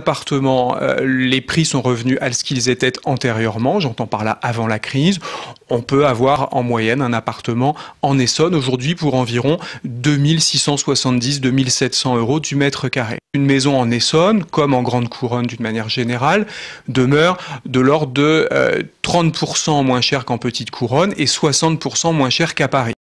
Euh, les prix sont revenus à ce qu'ils étaient antérieurement, j'entends par là avant la crise. On peut avoir en moyenne un appartement en Essonne aujourd'hui pour environ 2670-2700 euros du mètre carré. Une maison en Essonne, comme en Grande Couronne d'une manière générale, demeure de l'ordre de 30% euh, moins cher qu'en Petite Couronne et 60% moins cher qu'à Paris.